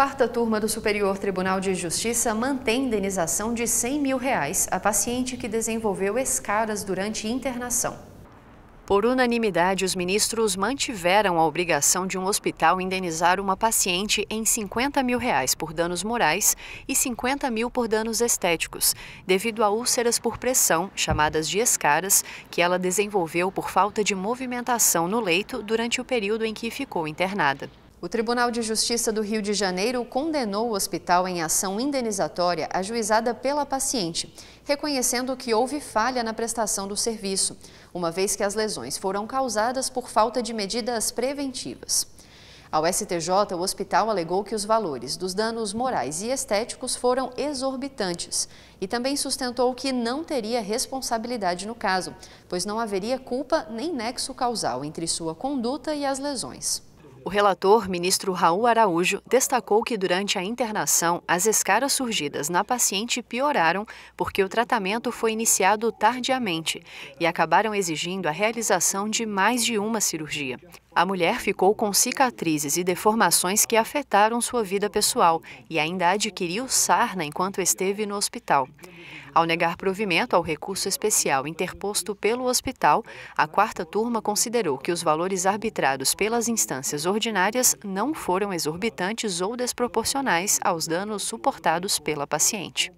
Quarta turma do Superior Tribunal de Justiça mantém indenização de 100 mil reais a paciente que desenvolveu escaras durante internação. Por unanimidade, os ministros mantiveram a obrigação de um hospital indenizar uma paciente em 50 mil reais por danos morais e 50 mil por danos estéticos, devido a úlceras por pressão, chamadas de escaras, que ela desenvolveu por falta de movimentação no leito durante o período em que ficou internada. O Tribunal de Justiça do Rio de Janeiro condenou o hospital em ação indenizatória ajuizada pela paciente, reconhecendo que houve falha na prestação do serviço, uma vez que as lesões foram causadas por falta de medidas preventivas. Ao STJ, o hospital alegou que os valores dos danos morais e estéticos foram exorbitantes e também sustentou que não teria responsabilidade no caso, pois não haveria culpa nem nexo causal entre sua conduta e as lesões. O relator, ministro Raul Araújo, destacou que durante a internação, as escaras surgidas na paciente pioraram porque o tratamento foi iniciado tardiamente e acabaram exigindo a realização de mais de uma cirurgia a mulher ficou com cicatrizes e deformações que afetaram sua vida pessoal e ainda adquiriu sarna enquanto esteve no hospital. Ao negar provimento ao recurso especial interposto pelo hospital, a quarta turma considerou que os valores arbitrados pelas instâncias ordinárias não foram exorbitantes ou desproporcionais aos danos suportados pela paciente.